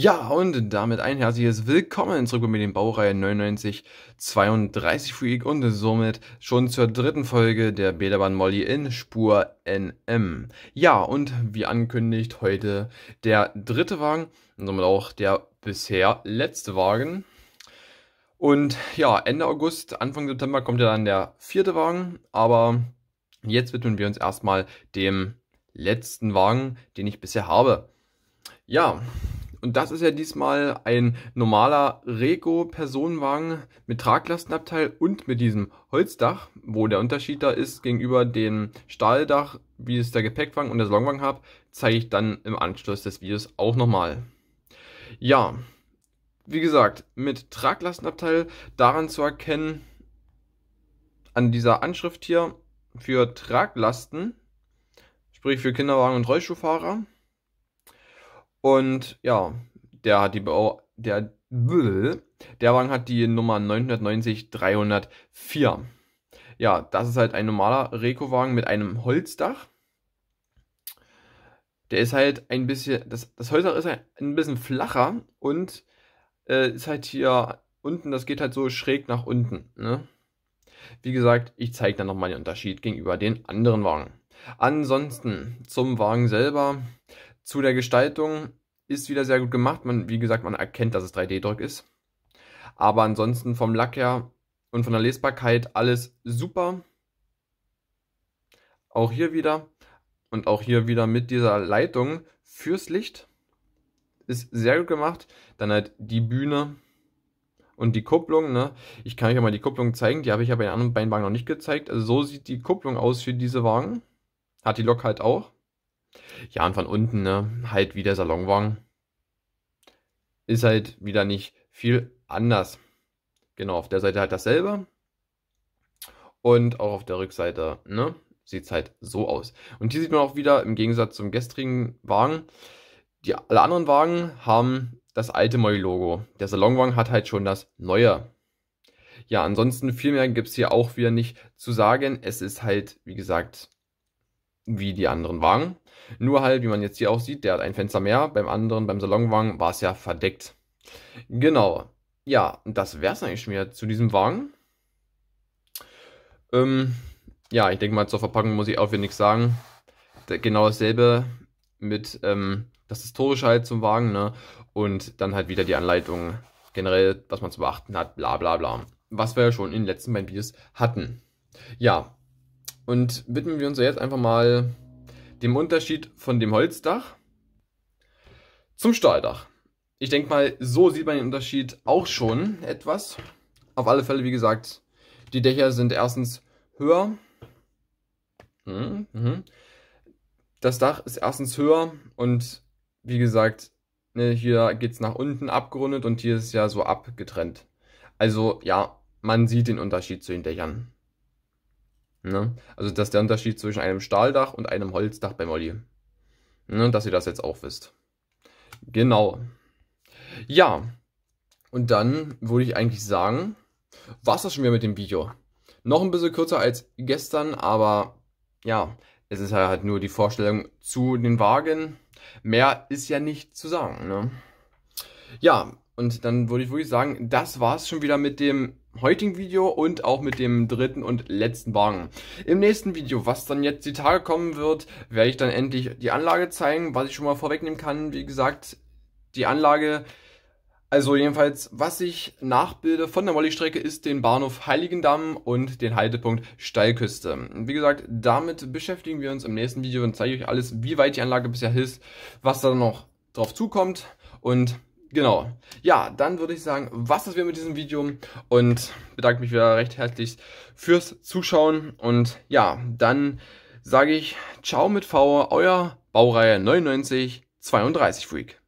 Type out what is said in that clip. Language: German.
Ja, und damit ein herzliches Willkommen zurück mit den Baureihe 9932 Freak und somit schon zur dritten Folge der Bäderbahn Molly in Spur NM. Ja, und wie angekündigt, heute der dritte Wagen und somit auch der bisher letzte Wagen. Und ja, Ende August, Anfang September kommt ja dann der vierte Wagen, aber jetzt widmen wir uns erstmal dem letzten Wagen, den ich bisher habe. Ja, und das ist ja diesmal ein normaler Rego-Personenwagen mit Traglastenabteil und mit diesem Holzdach, wo der Unterschied da ist gegenüber dem Stahldach, wie es der Gepäckwagen und der Salonwagen habe, zeige ich dann im Anschluss des Videos auch nochmal. Ja, wie gesagt, mit Traglastenabteil daran zu erkennen, an dieser Anschrift hier für Traglasten, sprich für Kinderwagen und Rollstuhlfahrer. Und ja, der hat die Bau der der Wagen hat die Nummer 990 304. Ja, das ist halt ein normaler Reco-Wagen mit einem Holzdach. Der ist halt ein bisschen, das, das Holzdach ist halt ein bisschen flacher und äh, ist halt hier unten, das geht halt so schräg nach unten. Ne? Wie gesagt, ich zeige dann nochmal den Unterschied gegenüber den anderen Wagen. Ansonsten zum Wagen selber zu der Gestaltung ist wieder sehr gut gemacht. Man, wie gesagt, man erkennt, dass es 3D-Druck ist. Aber ansonsten vom Lack her und von der Lesbarkeit alles super. Auch hier wieder und auch hier wieder mit dieser Leitung fürs Licht ist sehr gut gemacht. Dann halt die Bühne und die Kupplung. Ne? Ich kann euch auch mal die Kupplung zeigen. Die habe ich ja bei den anderen Beinwagen noch nicht gezeigt. Also so sieht die Kupplung aus für diese Wagen. Hat die Lok halt auch. Ja, und von unten, ne, halt wie der Salonwagen. Ist halt wieder nicht viel anders. Genau, auf der Seite halt dasselbe. Und auch auf der Rückseite, ne, sieht es halt so aus. Und hier sieht man auch wieder, im Gegensatz zum gestrigen Wagen, die, alle anderen Wagen haben das alte Moi-Logo. Der Salonwagen hat halt schon das neue. Ja, ansonsten viel mehr gibt es hier auch wieder nicht zu sagen. Es ist halt, wie gesagt, wie die anderen Wagen. Nur halt, wie man jetzt hier auch sieht, der hat ein Fenster mehr. Beim anderen, beim Salonwagen, war es ja verdeckt. Genau. Ja, das wäre es eigentlich schon wieder zu diesem Wagen. Ähm, ja, ich denke mal, zur Verpackung muss ich auch wenig sagen. Genau dasselbe mit ähm, das Historische halt zum Wagen, ne? Und dann halt wieder die Anleitung generell, was man zu beachten hat, bla bla bla. Was wir ja schon in den letzten beiden Videos hatten. Ja, und widmen wir uns jetzt einfach mal dem Unterschied von dem Holzdach zum Stahldach. Ich denke mal, so sieht man den Unterschied auch schon etwas. Auf alle Fälle, wie gesagt, die Dächer sind erstens höher. Mhm, mhm. Das Dach ist erstens höher und wie gesagt, ne, hier geht es nach unten abgerundet und hier ist es ja so abgetrennt. Also ja, man sieht den Unterschied zu den Dächern. Ne? Also das ist der Unterschied zwischen einem Stahldach und einem Holzdach bei Molly. Ne? Dass ihr das jetzt auch wisst. Genau. Ja, und dann würde ich eigentlich sagen, war es das schon wieder mit dem Video. Noch ein bisschen kürzer als gestern, aber ja, es ist halt nur die Vorstellung zu den Wagen. Mehr ist ja nicht zu sagen. Ne? Ja, und dann würde ich wirklich sagen, das war es schon wieder mit dem heutigen Video und auch mit dem dritten und letzten Wagen. Im nächsten Video, was dann jetzt die Tage kommen wird, werde ich dann endlich die Anlage zeigen, was ich schon mal vorwegnehmen kann. Wie gesagt, die Anlage, also jedenfalls, was ich nachbilde von der Molly-Strecke ist den Bahnhof Heiligendamm und den Haltepunkt Steilküste. Wie gesagt, damit beschäftigen wir uns im nächsten Video und zeige euch alles, wie weit die Anlage bisher ist, was da noch drauf zukommt und Genau. Ja, dann würde ich sagen, was das wir mit diesem Video und bedanke mich wieder recht herzlich fürs Zuschauen und ja, dann sage ich ciao mit V, euer Baureihe 9932 Freak.